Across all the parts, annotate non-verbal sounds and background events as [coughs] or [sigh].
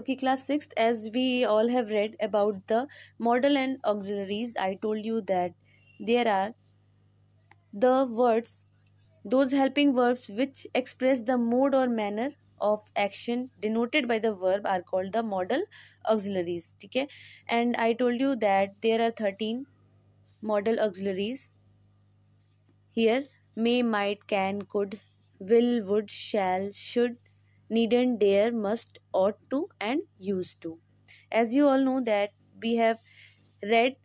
okay class 6th as we all have read about the modal and auxiliaries i told you that there are the words those helping verbs which express the mode or manner of action denoted by the verb are called the modal auxiliaries okay and i told you that there are 13 modal auxiliaries here may might can could will would shall should needn't dare must ought to and used to as you all know that we have read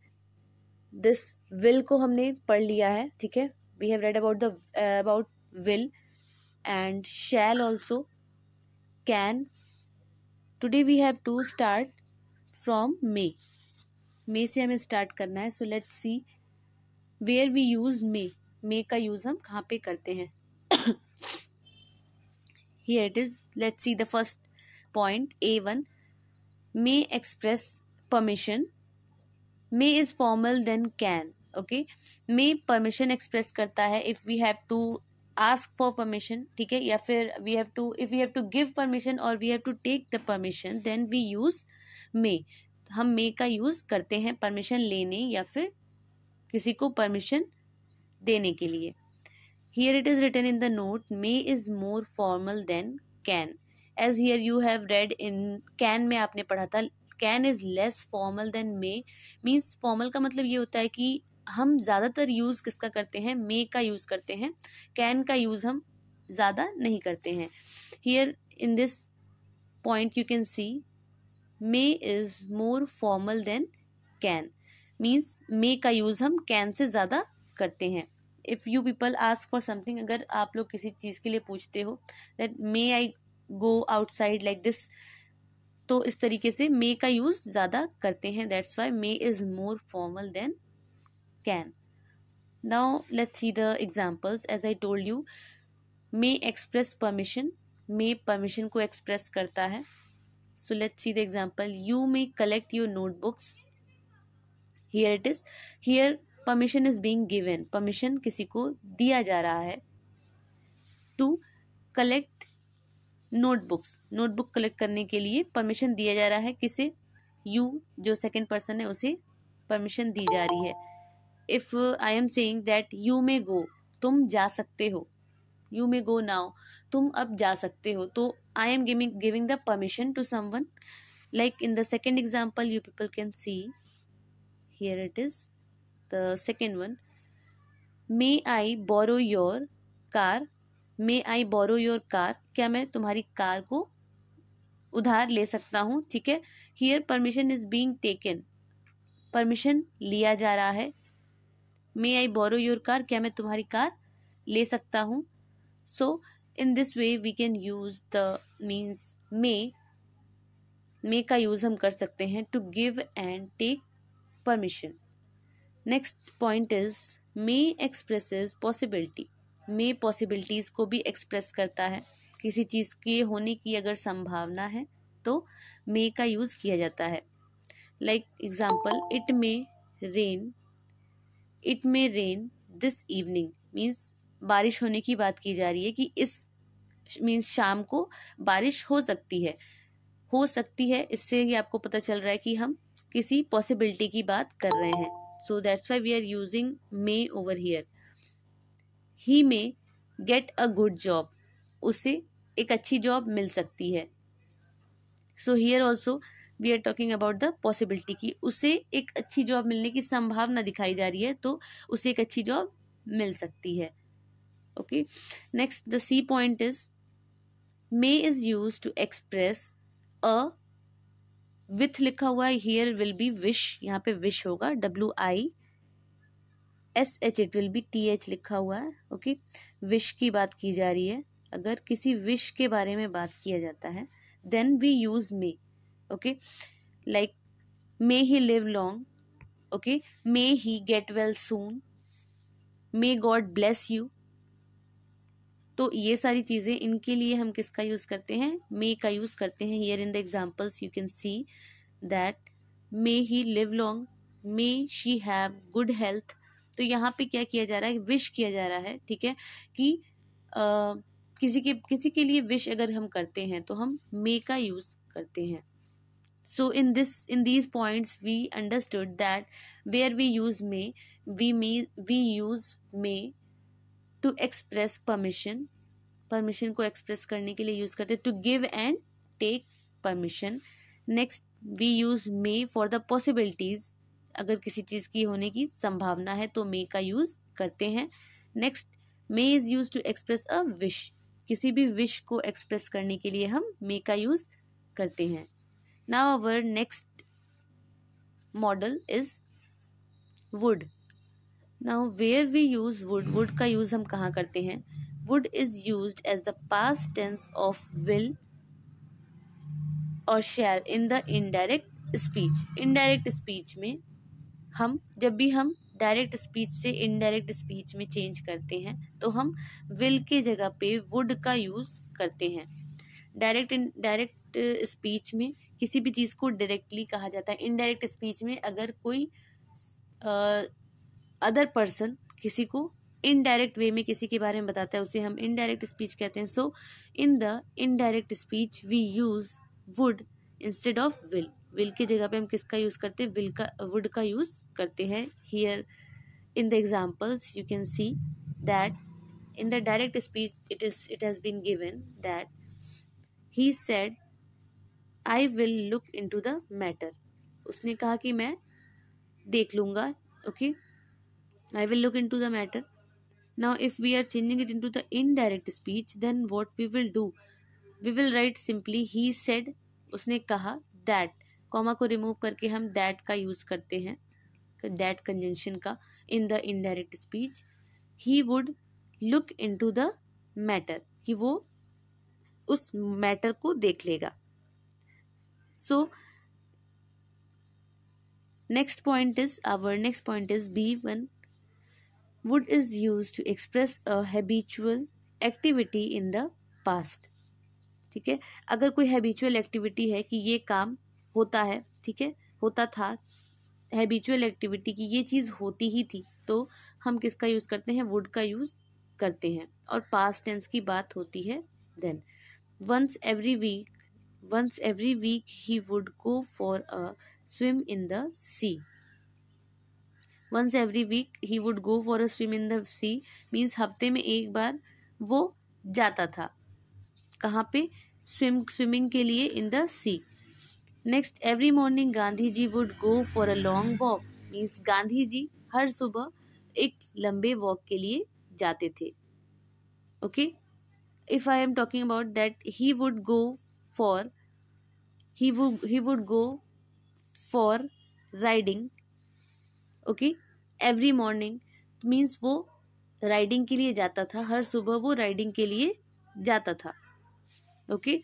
this will ko humne pad liya hai theek hai we have read about the uh, about will and shall also can today we have to start from may may se hum start karna hai so let's see where we use may may ka use hum kahan pe karte hain here it is let's see the first point a1 may express permission may is formal then can okay may permission express karta hai if we have to ask for permission theek hai ya fir we have to if we have to give permission or we have to take the permission then we use may हम मे का use करते हैं permission लेने या फिर किसी को permission देने के लिए here it is written in the note may is more formal than can as here you have read in can में आपने पढ़ा था can is less formal than may means formal का मतलब ये होता है कि हम ज़्यादातर यूज़ किसका करते हैं मे का यूज़ करते हैं कैन का यूज़ हम ज़्यादा नहीं करते हैं here in this point you can see may is more formal than can means may का यूज़ हम कैन से ज़्यादा करते हैं if you people ask for something अगर आप लोग किसी चीज़ के लिए पूछते हो that may I go outside like this तो इस तरीके से मे का यूज़ ज़्यादा करते हैं that's why may is more formal than can now let's see the examples as I told you may express permission may permission को एक्सप्रेस करता है so let's see the example you may collect your notebooks here it is here permission is being given permission किसी को दिया जा रहा है to collect notebooks notebook collect करने के लिए परमिशन दिया जा रहा है किसे यू जो सेकेंड पर्सन है उसे परमिशन दी जा रही है if I am saying that you may go तुम जा सकते हो यू मे गो नाउ तुम अब जा सकते हो तो I am giving giving the permission to someone like in the second example you people can see here it is the second one may i borrow your car may i borrow your car क्या मैं तुम्हारी car को उधार ले सकता हूँ ठीक है here permission is being taken permission लिया जा रहा है मे आई बोरो योर कार क्या मैं तुम्हारी कार ले सकता हूँ so in this way we can use the means may may का यूज़ हम कर सकते हैं to give and take permission next point is may express possibility may possibilities को भी एक्सप्रेस करता है किसी चीज़ के होने की अगर संभावना है तो मे का यूज़ किया जाता है like example it may rain it may rain this evening means बारिश होने की बात की जा रही है कि इस मीन्स शाम को बारिश हो सकती है हो सकती है इससे ये आपको पता चल रहा है कि हम किसी पॉसिबिलिटी की बात कर रहे हैं so that's why we are using may over here he may get a good job उसे एक अच्छी जॉब मिल सकती है so here also we are talking about the possibility की उसे एक अच्छी जॉब मिलने की संभावना दिखाई जा रही है तो उसे एक अच्छी जॉब मिल सकती है okay next the C point is may is use to express a with लिखा हुआ है हियर विल बी विश यहाँ पे विश होगा W I S H it will be T H लिखा हुआ है ओके विश की बात की जा रही है अगर किसी विश के बारे में बात किया जाता है then we use may okay like may he live long okay may he get well soon may God bless you तो ये सारी चीज़ें इनके लिए हम किसका यूज़ करते हैं मे का यूज़ करते हैं here in the examples you can see that may he live long may she have good health तो यहाँ पे क्या किया जा रहा है विश किया जा रहा है ठीक है कि आ, किसी के किसी के लिए विश अगर हम करते हैं तो हम मे का यूज़ करते हैं so in this in these points we understood that where we use may we may we use may to express permission permission को एक्सप्रेस करने के लिए यूज़ करते हैं to give and take permission next we use may for the possibilities अगर किसी चीज़ की होने की संभावना है तो मे का यूज़ करते हैं next may is use to express a wish किसी भी विश को एक्सप्रेस करने के लिए हम मे का यूज़ करते हैं now our next model is would now where we use would would का यूज़ हम कहाँ करते हैं would is use as the past tense of will और shall in the indirect speech indirect speech में हम जब भी हम डायरेक्ट स्पीच से इनडायरेक्ट स्पीच में चेंज करते हैं तो हम विल के जगह पे वुड का यूज़ करते हैं डायरेक्ट इन डायरेक्ट स्पीच में किसी भी चीज़ को डायरेक्टली कहा जाता है इनडायरेक्ट स्पीच में अगर कोई अदर पर्सन किसी को इनडायरेक्ट वे में किसी के बारे में बताता है उसे हम इनडायरेक्ट स्पीच कहते हैं so in the indirect speech we use would instead of will will की जगह पे हम किसका यूज़ करते हैं विल का वुड का यूज़ करते हैं here in the examples you can see that in the direct speech it is it has been given that he said I will look into the matter उसने कहा कि मैं देख लूँगा okay okay? I will look into the matter. Now, if we are changing it into the indirect speech, then what we will do? We will write simply he said, usne kaha that. comma ko remove karke hum that ka use karte hain that conjunction का in the indirect speech he would look into the matter कि वो उस matter को देख लेगा so next point is our next point is B Wood is used to express a habitual activity in the past. ठीक है अगर कोई हैबिचुअल एक्टिविटी है कि ये काम होता है ठीक है होता था हैबिचुअल एक्टिविटी की ये चीज़ होती ही थी तो हम किसका यूज़ करते हैं वुड का यूज़ करते हैं और पास्ट टेंस की बात होती है then once every week once every week he would go for a swim in the sea once every week he would go for a swim in the sea means हफ्ते में एक बार वो जाता था कहाँ पे स्विम स्विमिंग के लिए in the sea next every morning Gandhi ji would go for a long walk means Gandhi ji हर सुबह एक लंबे वॉक के लिए जाते थे okay if I am talking about that he would go for he would he would go for riding okay every morning means वो riding के लिए जाता था हर सुबह वो राइडिंग के लिए जाता था okay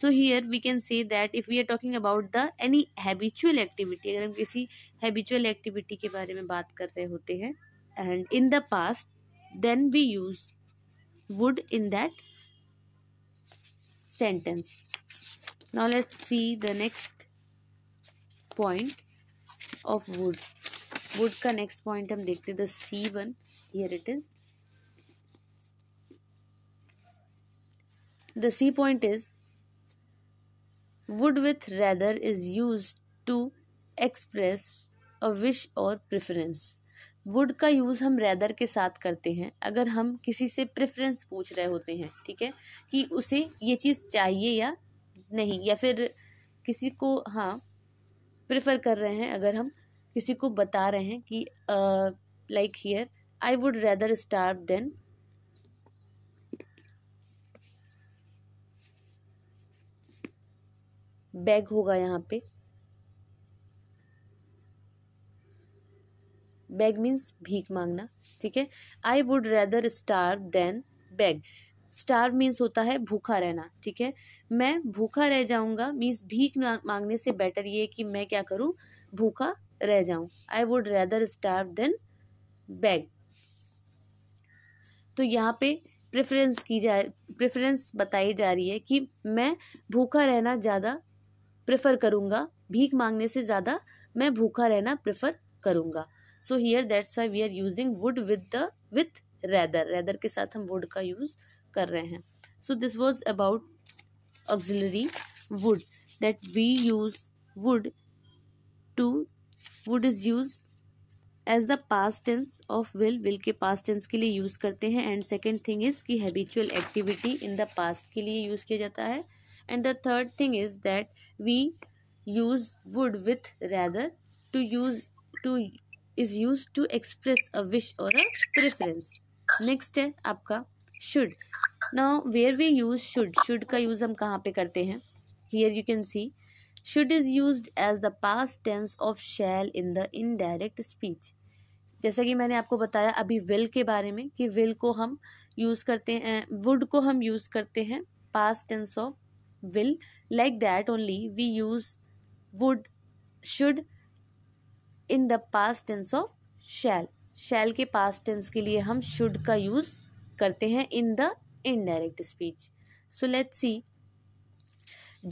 so here we can say that if we are talking about the any habitual activity अगर हम किसी हैबिचुअल एक्टिविटी के बारे में बात कर रहे होते हैं and in the past then we use would in that sentence now let's see the next point of would would का नेक्स्ट पॉइंट हम देखते the C one here it is the C point is would with rather is use to express a wish और preference would का use हम rather के साथ करते हैं अगर हम किसी से प्रेफरेंस पूछ रहे होते हैं ठीक है कि उसे ये चीज़ चाहिए या नहीं या फिर किसी को हाँ प्रेफर कर रहे हैं अगर हम किसी को बता रहे हैं कि like here I would rather starve than beg होगा यहाँ पे बैग मीन्स भीख मांगना ठीक है I would rather starve than beg starve means होता है भूखा रहना ठीक है मैं भूखा रह जाऊंगा मीन्स भीख मांगने से बेटर ये कि मैं क्या करूँ भूखा रह जाऊं I would rather starve than beg तो यहाँ पे प्रेफरेंस की जा प्रेफरेंस बताई जा रही है कि मैं भूखा रहना ज़्यादा प्रेफर करूँगा भीख मांगने से ज़्यादा मैं भूखा रहना प्रेफर करूँगा so here that's why we are using would with the with rather rather के साथ हम वुड का यूज़ कर रहे हैं so this was about auxiliary would that we use would to would is use as the past tense of will will के past tense के लिए यूज़ करते हैं एंड सेकेंड थिंग इज़ की habitual activity in the past के लिए use किया जाता है and the third thing is that we use would with rather to use to is use to express a wish और a preference next है आपका should now where we use should should का use हम कहाँ पे करते हैं here you can see should is use as the past tense of shall in the indirect speech जैसा कि मैंने आपको बताया अभी विल के बारे में कि विल को हम यूज़ करते हैं वुड को हम यूज़ करते हैं past tense of will like that only we use would should in the past tense of shall shall के पास्ट टेंस के लिए हम शुड का यूज़ करते हैं in the indirect speech so let's see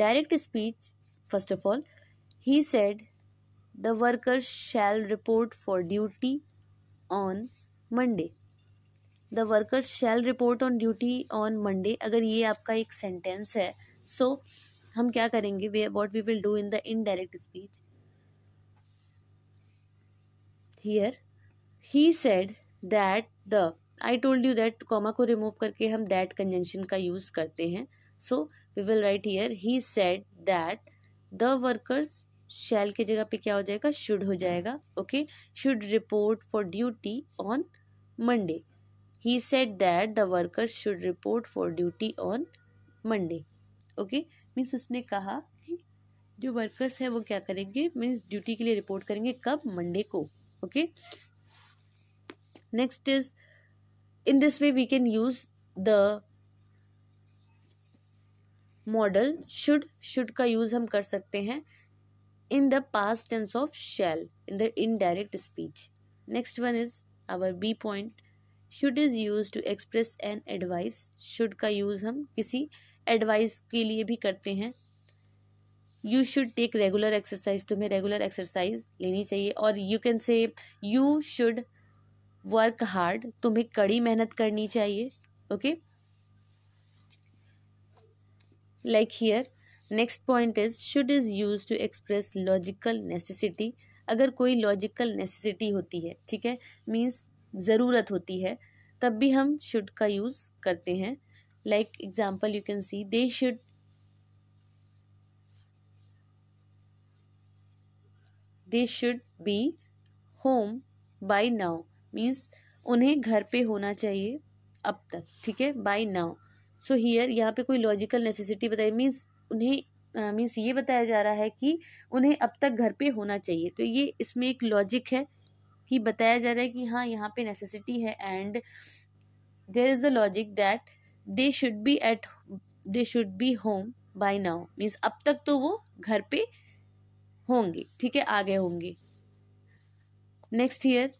direct speech first of all he said the worker shall report for duty on monday the worker shall report on duty on Monday अगर ये आपका एक sentence है सो so, हम क्या करेंगे वे what we will do in the indirect speech here he said that the I told you that comma को रिमूव करके हम दैट कंजंक्शन का यूज़ करते हैं so we will write here he said that the workers shall की जगह पे क्या हो जाएगा शुड हो जाएगा okay should report for duty on Monday he said that the workers should report for duty on Monday okay means उसने कहा कि जो वर्कर्स है वो क्या करेंगे मीन्स ड्यूटी के लिए रिपोर्ट करेंगे कब मंडे को okay next is in this way we can use the model should should का यूज़ हम कर सकते हैं in the past tense of shall in the indirect speech next one is our B point should is use to express an advice should का use हम किसी advice के लिए भी करते हैं you should take regular exercise तुम्हें regular exercise लेनी चाहिए और you can say you should work hard तुम्हें कड़ी मेहनत करनी चाहिए okay okay? Like here next point is should is use to express logical necessity अगर कोई लॉजिकल नेसेसिटी होती है ठीक है मीन्स ज़रूरत होती है तब भी हम शुड का यूज़ करते हैं like example you can see they should they should be home by now means उन्हें घर पे होना चाहिए अब तक ठीक है by now so so here यहाँ पे कोई लॉजिकल नेसेसिटी बताई मीन्स उन्हें मीन्स ये बताया जा रहा है कि उन्हें अब तक घर पे होना चाहिए तो ये इसमें एक लॉजिक है कि बताया जा रहा है कि हाँ यहाँ पे नेसेसिटी है and there is a logic that they should be at they should be home by now means अब तक तो वो घर पे होंगे ठीक है आगे होंगे next year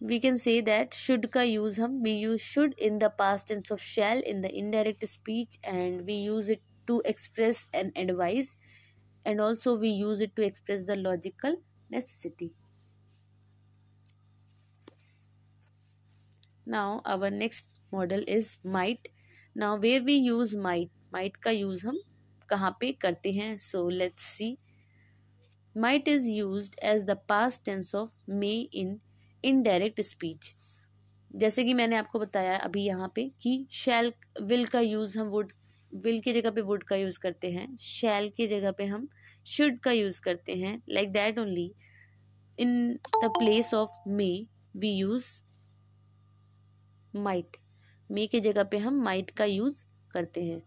we can say that should ka use hum we use should in the past tense of shall in the indirect speech and we use it to express an advice and also we use it to express the logical necessity now our next model is might now where we use might might ka use hum kahan pe karte hain so let's see might is used as the past tense of may in indirect speech जैसे कि मैंने आपको बताया अभी यहाँ पे कि shall will का यूज़ हम वुड विल की जगह पे वुड का यूज़ करते हैं शैल की जगह पे हम शुड का यूज़ करते हैं like that only in the place of may we use might may की जगह पे हम माइट का यूज़ करते हैं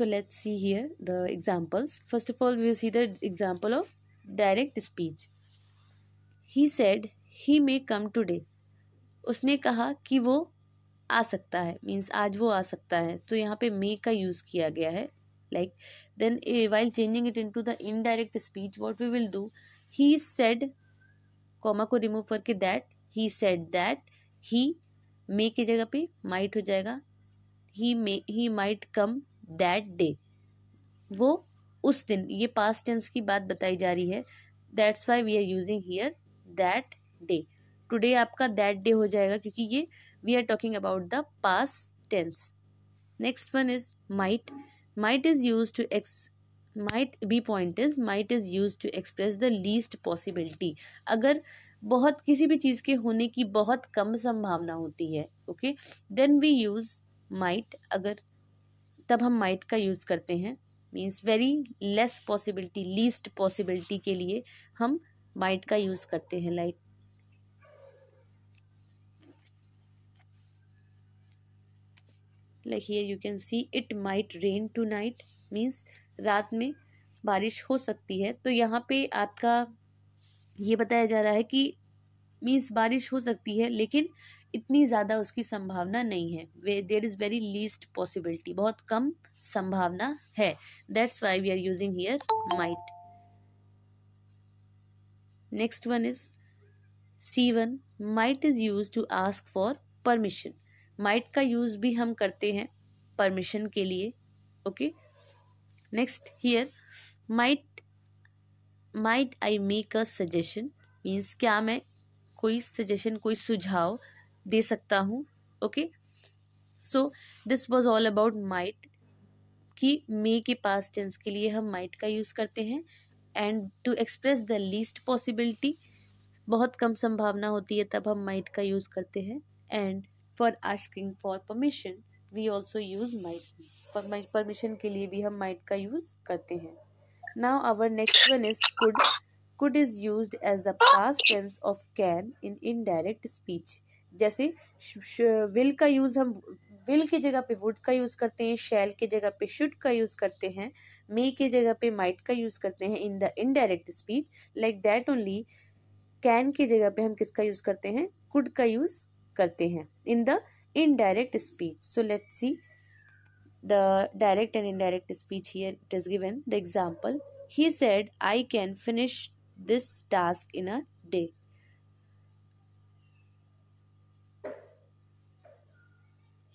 so let's see here the examples first of all we'll see the example of direct speech he said he may come today उसने कहा कि वो आ सकता है मीन्स आज वो आ सकता है तो यहाँ पे मे का यूज़ किया गया है like then while changing it into the indirect speech what we will do he said comma को रिमूव करके that he said that he may की जगह पे माइट हो जाएगा he may he might come that day वो उस दिन ये पास्ट टेंस की बात बताई जा रही है that's why we are using here that day today आपका दैट डे हो जाएगा क्योंकि ये we are talking about the past tense next one is might might is use to ex might B point is might is use to express the least possibility अगर बहुत किसी भी चीज़ के होने की बहुत कम संभावना होती है okay then we use might अगर तब हम माइट का यूज़ करते हैं means very less possibility least possibility के लिए हम माइट का यूज़ करते हैं like like, like here you can see it might rain tonight means रात में बारिश हो सकती है तो यहाँ पे आपका ये बताया जा रहा है कि मीन्स बारिश हो सकती है लेकिन इतनी ज़्यादा उसकी संभावना नहीं है way there is very least possibility बहुत कम संभावना है that's why we are using here might next one is C one might is use to ask for permission might का यूज़ भी हम करते हैं परमिशन के लिए okay next here might might I make a suggestion means क्या मैं कोई सजेशन कोई सुझाव दे सकता हूँ okay so this was all about might कि मे के पास टेंस के लिए हम माइट का यूज़ करते हैं and to express the least possibility बहुत कम संभावना होती है तब हम माइट का यूज़ करते हैं and for asking for permission we also use might permission के लिए भी हम माइट का यूज़ करते हैं now our next one is could could is use as the past tense of can in indirect speech जैसे विल का use हम विल की जगह पे वुड का यूज़ करते हैं शैल की जगह पे शुड का यूज़ करते हैं मे की जगह पे माइट का यूज़ करते हैं in the indirect speech like that only can की जगह पे हम किसका यूज़ करते हैं कुड का यूज़ करते हैं in the indirect speech so let see the direct and indirect speech here it is given the example he said I can finish this task in a day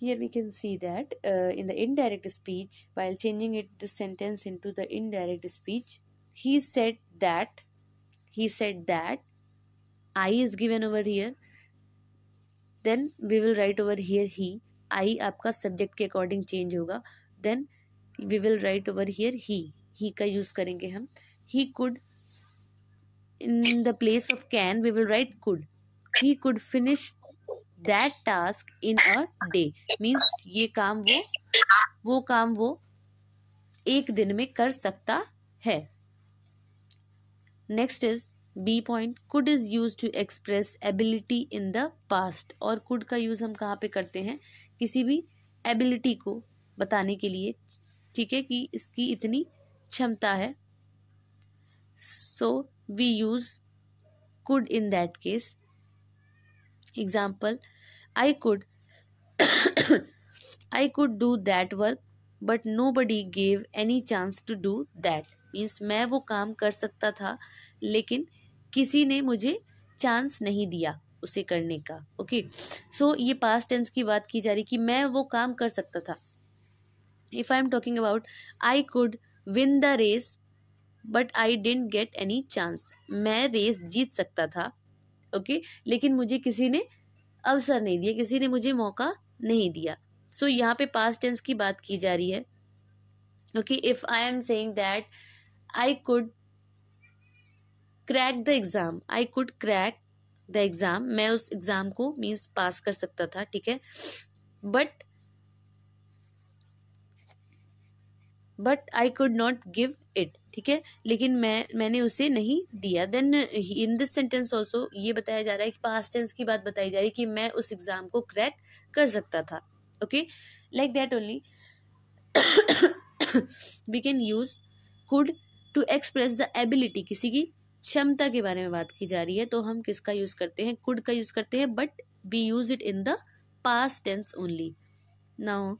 here we can see that uh, in the indirect speech while changing it the sentence into the indirect speech he said that he said that i is given over here then we will write over here he i आपका subject, के according change होगा Then we will write over here he. He ka use. करेंगे हम he could. in the place of can we will write could he could finish that task in a day means ये काम वो वो काम वो एक दिन में कर सकता है next is B point could is use to express ability in the past और कुड का यूज हम कहाँ पे करते हैं किसी भी एबिलिटी को बताने के लिए ठीक है कि इसकी इतनी क्षमता है so we use could in that case example I could [coughs] I could do that work but nobody gave any chance to do that means मैं वो काम कर सकता था लेकिन किसी ने मुझे चांस नहीं दिया उसे करने का ओके okay? सो so, ये पास टेंस की बात की जा रही कि मैं वो काम कर सकता था if I am talking about I could win the race but I didn't get any chance मैं रेस जीत सकता था ओके okay? लेकिन मुझे किसी ने अवसर नहीं दिया किसी ने मुझे मौका नहीं दिया सो so, यहाँ पे पास्ट टेंस की बात की जा रही है okay if I am saying that I could crack the exam I could crack the exam मैं उस एग्ज़ाम को मीन्स पास कर सकता था ठीक है but but I could not give it ठीक है लेकिन मैं मैंने उसे नहीं दिया then in this sentence also ये बताया जा रहा है कि पास टेंस की बात बताई जा रही है कि मैं उस एग्ज़ाम को क्रैक कर सकता था okay like that only we can use could to express the ability किसी की क्षमता के बारे में बात की जा रही है तो हम किसका यूज़ करते हैं कुड का यूज़ करते हैं but we use it in the past tense only now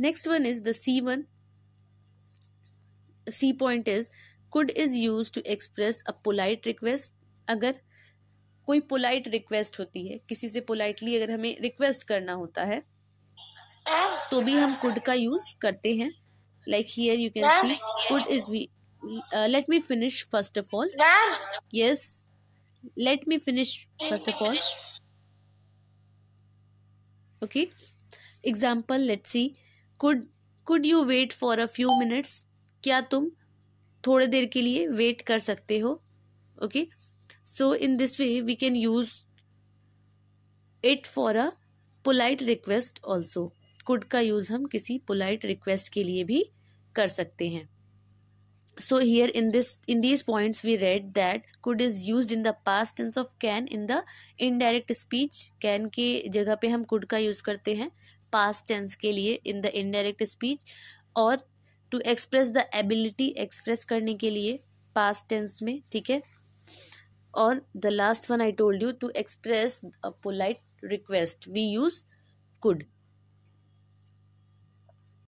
next one is the C one C point is could is use to express a polite request अगर कोई पोलाइट रिक्वेस्ट होती है किसी से politely अगर हमें रिक्वेस्ट करना होता है तो भी हम कुड का यूज करते हैं like here you can see could is we let me finish first of all yes let me finish first of all okay example let see could could you wait for a few minutes क्या तुम थोड़े देर के लिए wait कर सकते हो okay so in this way we can use it for a polite request also could का use हम किसी पोलाइट रिक्वेस्ट के लिए भी कर सकते हैं so here in this in these points we read that could is use in the past tense of can in the indirect speech can के जगह पे हम कुड का यूज करते हैं पास्ट टेंस के लिए इन द इनडायरेक्ट स्पीच और to express the ability express करने के लिए पास्ट टेंस में ठीक है और the last one I told you to express a polite request we use could